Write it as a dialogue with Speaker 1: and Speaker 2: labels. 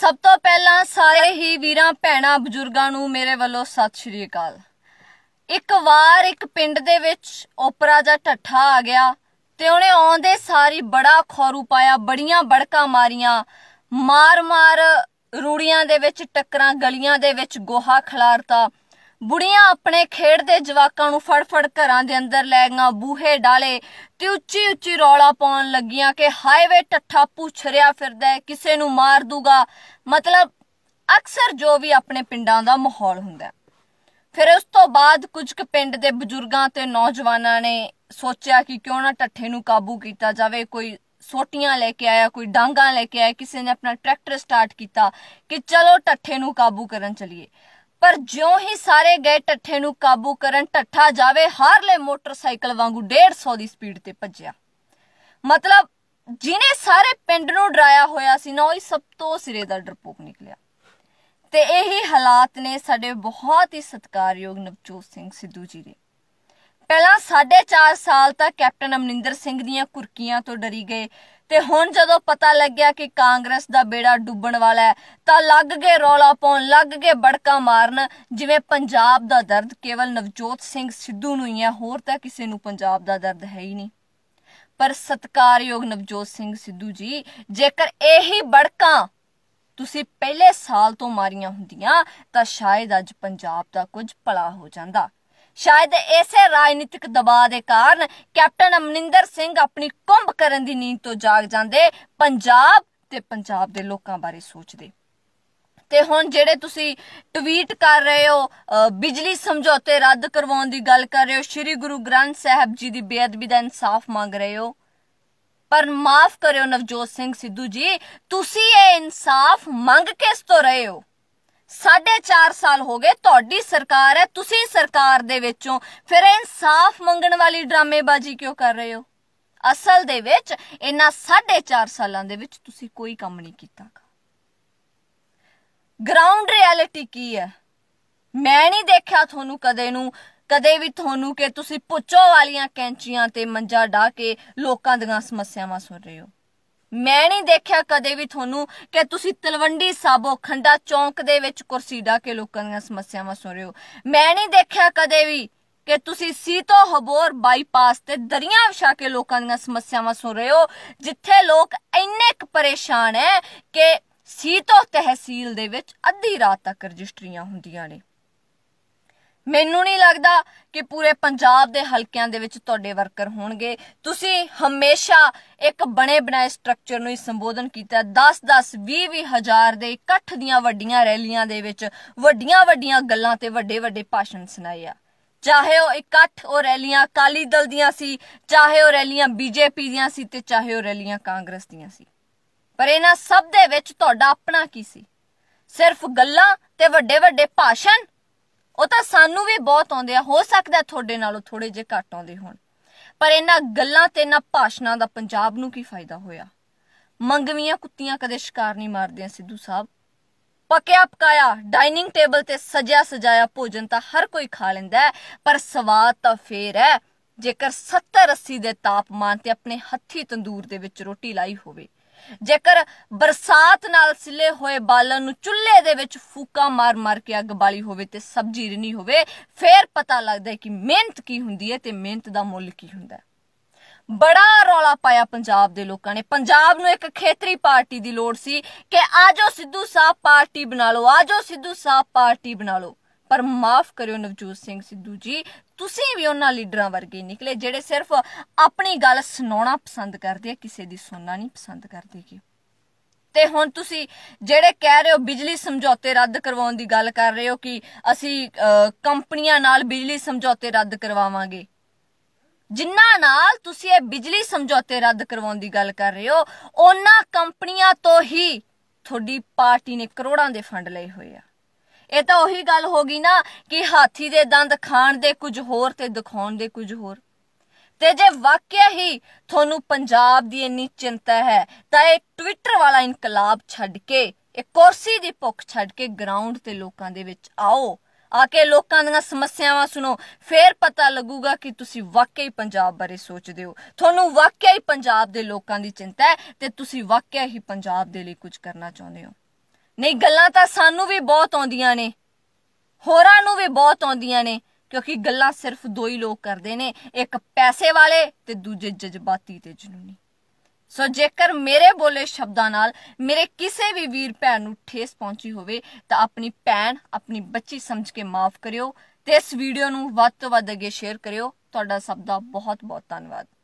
Speaker 1: ਸਭ ਤੋਂ ਪਹਿਲਾਂ ਸਾਰੇ ਹੀ ਵੀਰਾਂ ਭੈਣਾਂ ਬਜ਼ੁਰਗਾਂ ਨੂੰ ਮੇਰੇ ਵੱਲੋਂ ਸਤਿ ਸ਼੍ਰੀ ਅਕਾਲ ਇੱਕ ਵਾਰ ਇੱਕ ਪਿੰਡ ਦੇ ਵਿੱਚ ਓਪਰਾ ਜਾਂ ਠੱਠਾ ਆ ਗਿਆ ਤੇ ਉਹਨੇ ਆਉਂਦੇ ਸਾਰੀ ਬੜਾ ਖੌਰੂ ਪਾਇਆ ਬੜੀਆਂ ਬੜਕਾਂ ਮਾਰੀਆਂ ਮਾਰ-ਮਾਰ ਰੂੜੀਆਂ ਦੇ ਵਿੱਚ ਟੱਕਰਾਂ ਗਲੀਆਂ ਦੇ ਵਿੱਚ ਗੋਹਾ ਖਲਾਰਤਾ ਬੁੜੀਆਂ ਆਪਣੇ ਖੇਡ ਦੇ ਜਵਾਕਾਂ ਨੂੰ ਫੜ-ਫੜ ਘਰਾਂ ਦੇ ਅੰਦਰ ਲੈ ਗਈਆਂ ਬੂਹੇ ਡਾਲੇ ਤੇ ਉੱਚੀ-ਉੱਚੀ ਰੌਲਾ ਪਾਉਣ ਲੱਗੀਆਂ ਕਿ ਹਾਈਵੇ ਟੱਠਾ ਪੁੱਛ ਰਿਆ ਫਿਰਦਾ ਹੈ ਕਿਸੇ ਨੂੰ ਮਾਰ ਦੂਗਾ ਮਤਲਬ ਅਕਸਰ ਜੋ ਵੀ ਆਪਣੇ ਪਿੰਡਾਂ ਦਾ ਮਾਹੌਲ ਹੁੰਦਾ ਫਿਰ ਉਸ ਤੋਂ ਬਾਅਦ ਕੁਝ ਕੁ ਪਿੰਡ ਦੇ ਬਜ਼ੁਰਗਾਂ ਤੇ ਨੌਜਵਾਨਾਂ ਨੇ ਸੋਚਿਆ ਕਿ ਕਿਉਂ ਨਾ ਟੱਠੇ ਨੂੰ ਕਾਬੂ ਕੀਤਾ ਜਾਵੇ ਕੋਈ ਸੋਟੀਆਂ ਲੈ ਕੇ ਆਇਆ ਕੋਈ ਡਾਂਗਾ ਲੈ ਕੇ ਆਇਆ ਕਿਸੇ ਨੇ ਆਪਣਾ ਟਰੈਕਟਰ ਸਟਾਰਟ ਕੀਤਾ ਕਿ ਚਲੋ ਟੱਠੇ ਨੂੰ ਕਾਬੂ ਕਰਨ ਚਲੀਏ ਪਰ ਜਿਉਂ ਹੀ ਸਾਰੇ ਗਏ ਟੱਠੇ ਨੂੰ ਕਾਬੂ ਕਰਨ ਟੱਠਾ ਜਾਵੇ ਹਾਰਲੇ ਮੋਟਰਸਾਈਕਲ ਵਾਂਗੂ 150 ਦੀ ਸਪੀਡ ਤੇ ਭੱਜਿਆ ਮਤਲਬ ਜਿਨੇ ਸਾਰੇ ਪਿੰਡ ਨੂੰ ਡਰਾਇਆ ਹੋਇਆ ਸੀ ਨਾ ਉਹ ਸਭ ਤੋਂ ਸਿਰੇ ਦਾ ਡਰਪੋਕ ਨਿਕਲਿਆ ਤੇ ਇਹੀ ਹਾਲਾਤ ਨੇ ਸਾਡੇ ਬਹੁਤ ਹੀ ਸਤਿਕਾਰਯੋਗ ਨਵਜੋਤ ਸਿੰਘ ਸਿੱਧੂ ਜੀ ਦੇ ਪਹਿਲਾਂ 4.5 ਸਾਲ ਤੱਕ ਕੈਪਟਨ ਅਮਨਿੰਦਰ ਸਿੰਘ ਦੀਆਂ ਕੁਰਕੀਆਂ ਤੋਂ ਡਰੀ ਗਏ ਤੇ ਹੁਣ ਜਦੋਂ ਪਤਾ ਲੱਗਿਆ ਕਿ ਕਾਂਗਰਸ ਦਾ ਬੇੜਾ ਡੁੱਬਣ ਵਾਲਾ ਹੈ ਤਾਂ ਲੱਗ ਗਏ ਰੌਲਾ ਪਾਉਣ ਲੱਗ ਗਏ ਬੜਕਾ ਮਾਰਨ ਜਿਵੇਂ ਪੰਜਾਬ ਦਾ ਦਰਦ ਕੇਵਲ ਨਵਜੋਤ ਸਿੰਘ ਸਿੱਧੂ ਨੂੰ ਹੀ ਹੈ ਹੋਰ ਤਾਂ ਕਿਸੇ ਨੂੰ ਪੰਜਾਬ ਦਾ ਦਰਦ ਹੈ ਹੀ ਨਹੀਂ ਪਰ ਸਤਕਾਰਯੋਗ ਨਵਜੋਤ ਸਿੰਘ ਸਿੱਧੂ ਜੀ ਜੇਕਰ ਇਹੀ ਬੜਕਾਂ ਤੁਸੀਂ ਪਹਿਲੇ ਸਾਲ ਤੋਂ ਮਾਰੀਆਂ ਹੁੰਦੀਆਂ ਤਾਂ ਸ਼ਾਇਦ ਅੱਜ ਪੰਜਾਬ ਦਾ ਕੁਝ ਭਲਾ ਹੋ ਜਾਂਦਾ ਸ਼ਾਇਦ ਇਸੇ ਰਾਜਨੀਤਿਕ ਦਬਾਅ ਦੇ ਕਾਰਨ ਕੈਪਟਨ ਅਮਨਿੰਦਰ ਸਿੰਘ ਆਪਣੀ ਕੁੰਭ ਕਰਨ ਦੀ ਨੀਂਦ ਤੋਂ ਜਾਗ ਜਾਂਦੇ ਪੰਜਾਬ ਤੇ ਪੰਜਾਬ ਦੇ ਲੋਕਾਂ ਬਾਰੇ ਸੋਚਦੇ ਤੇ ਹੁਣ ਜਿਹੜੇ ਤੁਸੀਂ ਟਵੀਟ ਕਰ ਰਹੇ ਹੋ ਬਿਜਲੀ ਸਮਝੌਤੇ ਰੱਦ ਕਰਵਾਉਣ ਦੀ ਗੱਲ ਕਰ ਰਹੇ ਹੋ ਸ੍ਰੀ ਗੁਰੂ ਗ੍ਰੰਥ ਸਾਹਿਬ ਜੀ ਦੀ ਬੇਅਦਬੀ ਦਾ ਇਨਸਾਫ ਮੰਗ ਰਹੇ ਹੋ ਪਰ ਮਾਫ ਕਰਿਓ ਨਵਜੋਤ ਸਿੰਘ ਸਿੱਧੂ ਜੀ ਤੁਸੀਂ ਇਹ ਇਨਸਾਫ ਮੰਗ ਕਿਸ ਤੋਂ ਰਹੇ ਹੋ 4.5 ਸਾਲ ਹੋ ਗਏ ਤੁਹਾਡੀ ਸਰਕਾਰ ਹੈ ਤੁਸੀਂ ਸਰਕਾਰ ਦੇ ਵਿੱਚੋਂ ਫਿਰ ਇਨਸਾਫ ਮੰਗਣ ਵਾਲੀ ਡਰਾਮੇਬਾਜ਼ੀ ਕਿਉਂ ਕਰ ਰਹੇ ਹੋ ਅਸਲ ਦੇ ਵਿੱਚ ਇਹਨਾਂ 4.5 ਸਾਲਾਂ ਦੇ ਵਿੱਚ ਤੁਸੀਂ ਕੋਈ ਕੰਮ ਨਹੀਂ ਕੀਤਾ ਗਰਾਊਂਡ ਰਿਐਲਿਟੀ ਕੀ ਹੈ ਮੈਂ ਨਹੀਂ ਦੇਖਿਆ ਤੁਹਾਨੂੰ ਕਦੇ ਨੂੰ ਕਦੇ ਵੀ ਤੁਹਾਨੂੰ ਕਿ ਤੁਸੀਂ ਪੁੱਛੋ ਵਾਲੀਆਂ ਕੈਂਚੀਆਂ ਤੇ ਮੰਜਾ ਢਾ ਕੇ ਲੋਕਾਂ ਦੀਆਂ ਸਮੱਸਿਆਵਾਂ ਸੁਣ ਰਹੇ ਹੋ ਮੈਂ ਨਹੀਂ ਦੇਖਿਆ ਕਦੇ ਵੀ ਤੁਹਾਨੂੰ ਕਿ ਤੁਸੀਂ ਤਲਵੰਡੀ ਸਾਬੋ ਖੰਡਾ ਚੌਂਕ ਦੇ ਵਿੱਚ ਕੁਰਸੀ ਢਾ ਕੇ ਲੋਕਾਂ ਦੀਆਂ ਸਮੱਸਿਆਵਾਂ ਸੁਣ ਰਹੇ ਹੋ ਮੈਂ ਨਹੀਂ ਦੇਖਿਆ ਕਦੇ ਵੀ ਕਿ ਤੁਸੀਂ ਸੀਤੋ ਹਬੋਰ ਬਾਈਪਾਸ ਤੇ ਦਰਿਆ ਵਿਛਾ ਕੇ ਲੋਕਾਂ ਦੀਆਂ ਸਮੱਸਿਆਵਾਂ ਸੁਣ ਰਹੇ ਹੋ ਜਿੱਥੇ ਲੋਕ ਇੰਨੇ ਕੁ ਪਰੇਸ਼ਾਨ ਹੈ ਕਿ ਸੀਤੋ ਤਹਿਸੀਲ ਦੇ ਵਿੱਚ ਅੱਧੀ ਰਾਤ ਤੱਕ ਰਜਿਸਟਰੀਆਂ ਹੁੰਦੀਆਂ ਨੇ ਮੈਨੂੰ ਨਹੀਂ ਲੱਗਦਾ ਕਿ ਪੂਰੇ ਪੰਜਾਬ ਦੇ ਹਲਕਿਆਂ ਦੇ ਵਿੱਚ ਤੁਹਾਡੇ ਵਰਕਰ ਹੋਣਗੇ ਤੁਸੀਂ ਹਮੇਸ਼ਾ ਇੱਕ ਬਣੇ ਬਣਾਏ ਸਟਰਕਚਰ ਨੂੰ ਹੀ ਸੰਬੋਧਨ ਕੀਤਾ 10 10 20 20 ਹਜ਼ਾਰ ਦੇ ਇਕੱਠ ਦੀਆਂ ਵੱਡੀਆਂ ਰੈਲੀਆਂ ਦੇ ਵਿੱਚ ਵੱਡੀਆਂ ਵੱਡੀਆਂ ਗੱਲਾਂ ਤੇ ਵੱਡੇ ਵੱਡੇ ਭਾਸ਼ਣ ਸੁਣਾਏ ਆ ਚਾਹੇ ਉਹ ਇਕੱਠ ਉਹ ਰੈਲੀਆਂ ਕਾਲੀ ਦਲ ਦੀਆਂ ਸੀ ਚਾਹੇ ਉਹ ਰੈਲੀਆਂ ਬੀਜੇਪੀ ਦੀਆਂ ਸੀ ਤੇ ਚਾਹੇ ਉਹ ਰੈਲੀਆਂ ਕਾਂਗਰਸ ਦੀਆਂ ਸੀ ਪਰ ਇਹਨਾਂ ਸਭ ਦੇ ਵਿੱਚ ਤੁਹਾਡਾ ਆਪਣਾ ਕੀ ਸੀ ਸਿਰਫ ਗੱਲਾਂ ਤੇ ਵੱਡੇ ਵੱਡੇ ਭਾਸ਼ਣ ਸਾਨੂੰ ਵੀ ਬਹੁਤ ਆਉਂਦੇ ਆ ਹੋ ਸਕਦਾ ਤੁਹਾਡੇ ਨਾਲੋਂ ਥੋੜੇ ਜੇ ਘੱਟ ਆਉਂਦੇ ਹੋਣ ਪਰ ਇਹਨਾਂ ਗੱਲਾਂ ਤੇ ਇਹਨਾਂ ਭਾਸ਼ਣਾਂ ਦਾ ਪੰਜਾਬ ਨੂੰ ਕੀ ਫਾਇਦਾ ਹੋਇਆ ਮੰਗਵੀਆਂ ਕੁੱਤੀਆਂ ਕਦੇ ਸ਼ਿਕਾਰ ਨਹੀਂ ਮਾਰਦੀਆਂ ਸਿੱਧੂ ਸਾਹਿਬ ਪਕਿਆ ਪਕਾਇਆ ਡਾਈਨਿੰਗ ਟੇਬਲ ਤੇ ਸਜਿਆ ਸਜਾਇਆ ਭੋਜਨ ਤਾਂ ਹਰ ਕੋਈ ਖਾ ਲੈਂਦਾ ਪਰ ਸਵਾਦ ਤਾਂ ਫੇਰ ਹੈ ਜੇਕਰ 70 80 ਦੇ ਤਾਪਮਾਨ ਤੇ ਆਪਣੇ ਹੱਥੀ ਤੰਦੂਰ ਦੇ ਵਿੱਚ ਰੋਟੀ ਲਾਈ ਹੋਵੇ ਜੇਕਰ ਬਰਸਾਤ ਨਾਲ ਸਿੱਲੇ ਹੋਏ ਬਾਲਣ ਨੂੰ ਚੁੱਲ੍ਹੇ ਦੇ ਵਿੱਚ ਫੂਕਾ ਮਾਰ-ਮਾਰ ਕੇ ਅੱਗ ਬਾਲੀ ਹੋਵੇ ਤੇ ਸਬਜ਼ੀ ਰਣੀ ਹੋਵੇ ਫੇਰ ਪਤਾ ਲੱਗਦਾ ਹੈ ਕਿ ਮਿਹਨਤ ਕੀ ਹੁੰਦੀ ਹੈ ਤੇ ਮਿਹਨਤ ਦਾ ਮੁੱਲ ਕੀ ਹੁੰਦਾ ਹੈ ਬੜਾ ਰੌਲਾ ਪਾਇਆ ਪੰਜਾਬ ਦੇ ਲੋਕਾਂ ਨੇ ਪੰਜਾਬ ਨੂੰ ਇੱਕ ਖੇਤਰੀ ਪਾਰਟੀ ਦੀ ਲੋੜ ਸੀ ਕਿ ਆਜੋ ਸਿੱਧੂ ਸਾਹਿਬ ਪਾਰਟੀ ਬਣਾ ਲਓ ਆਜੋ ਸਿੱਧੂ ਸਾਹਿਬ ਪਾਰਟੀ ਬਣਾ ਲਓ ਪਰ ਮਾਫ ਕਰਿਓ ਨਵਜੋਤ ਸਿੰਘ ਸਿੱਧੂ ਜੀ ਤੁਸੀਂ ਵੀ ਉਹਨਾਂ ਲੀਡਰਾਂ ਵਰਗੇ ਨਿਕਲੇ ਜਿਹੜੇ ਸਿਰਫ ਆਪਣੀ ਗੱਲ ਸੁਣਾਉਣਾ ਪਸੰਦ ਕਰਦੇ ਆ ਕਿਸੇ ਦੀ ਸੁਣਨਾ ਨਹੀਂ ਪਸੰਦ ਕਰਦੇਗੇ ਤੇ ਹੁਣ ਤੁਸੀਂ ਜਿਹੜੇ ਕਹਿ ਰਹੇ ਹੋ ਬਿਜਲੀ ਸਮਝੌਤੇ ਰੱਦ ਕਰਵਾਉਣ ਦੀ ਗੱਲ ਕਰ ਰਹੇ ਹੋ ਕਿ ਅਸੀਂ ਕੰਪਨੀਆਂ ਨਾਲ ਬਿਜਲੀ ਸਮਝੌਤੇ ਰੱਦ ਕਰਵਾਵਾਂਗੇ ਜਿਨ੍ਹਾਂ ਨਾਲ ਤੁਸੀਂ ਇਹ ਬਿਜਲੀ ਸਮਝੌਤੇ ਰੱਦ ਕਰਵਾਉਣ ਦੀ ਗੱਲ ਕਰ ਰਹੇ ਹੋ ਉਹਨਾਂ ਕੰਪਨੀਆਂ ਤੋਂ ਹੀ ਤੁਹਾਡੀ ਪਾਰਟੀ ਨੇ ਕਰੋੜਾਂ ਦੇ ਫੰਡ ਲਏ ਹੋਏ ਆ ਇਹ ਤਾਂ ਉਹੀ ਗੱਲ ਹੋ ਗਈ ਨਾ ਕਿ ਹਾਥੀ ਦੇ ਦੰਦ ਖਾਣ ਦੇ ਕੁਝ ਹੋਰ ਤੇ ਦਿਖਾਉਣ ਦੇ ਕੁਝ ਹੋਰ ਤੇ ਜੇ ਵਾਕਿਆ ਹੀ ਤੁਹਾਨੂੰ ਪੰਜਾਬ ਦੀ ਇੰਨੀ ਚਿੰਤਾ ਹੈ ਤਾਂ ਇਹ ਟਵਿੱਟਰ ਵਾਲਾ ਇਨਕਲਾਬ ਛੱਡ ਕੇ ਇਹ ਕੁਰਸੀ ਦੀ ਭੁੱਖ ਛੱਡ ਕੇ ਗਰਾਊਂਡ ਤੇ ਲੋਕਾਂ ਦੇ ਵਿੱਚ ਆਓ ਆ ਕੇ ਲੋਕਾਂ ਦੀਆਂ ਸਮੱਸਿਆਵਾਂ ਸੁਣੋ ਫੇਰ ਪਤਾ ਲੱਗੂਗਾ ਕਿ ਤੁਸੀਂ ਵਾਕਿਆ ਹੀ ਪੰਜਾਬ ਬਾਰੇ ਸੋਚਦੇ ਹੋ ਤੁਹਾਨੂੰ ਵਾਕਿਆ ਹੀ ਪੰਜਾਬ ਦੇ ਲੋਕਾਂ ਦੀ ਚਿੰਤਾ ਹੈ ਤੇ ਤੁਸੀਂ ਵਾਕਿਆ ਹੀ ਪੰਜਾਬ ਦੇ ਲਈ ਕੁਝ ਕਰਨਾ ਚਾਹੁੰਦੇ ਹੋ ਨਹੀਂ ਗੱਲਾਂ ਤਾਂ ਸਾਨੂੰ ਵੀ ਬਹੁਤ ਆਉਂਦੀਆਂ ਨੇ ਹੋਰਾਂ ਨੂੰ ਵੀ ਬਹੁਤ ਆਉਂਦੀਆਂ ਨੇ ਕਿਉਂਕਿ ਗੱਲਾਂ ਸਿਰਫ ਦੋ ਹੀ ਲੋਕ ਕਰਦੇ ਨੇ ਇੱਕ ਪੈਸੇ ਵਾਲੇ ਤੇ ਦੂਜੇ ਜਜ਼ਬਾਤੀ ਤੇ ਜਨੂਨੀ ਸੋ ਜੇਕਰ ਮੇਰੇ ਬੋਲੇ ਸ਼ਬਦਾਂ ਨਾਲ ਮੇਰੇ ਕਿਸੇ ਵੀ ਵੀਰ ਭੈਣ ਨੂੰ ਠੇਸ ਪਹੁੰਚੀ ਹੋਵੇ ਤਾਂ ਆਪਣੀ ਭੈਣ ਆਪਣੀ ਬੱਚੀ ਸਮਝ ਕੇ ਮਾਫ ਕਰਿਓ ਤੇ ਇਸ ਵੀਡੀਓ ਨੂੰ ਵੱਧ ਤੋਂ ਵੱਧ ਅੱਗੇ ਸ਼ੇਅਰ ਕਰਿਓ ਤੁਹਾਡਾ ਸਭ ਦਾ ਬਹੁਤ ਬਹੁਤ ਧੰਨਵਾਦ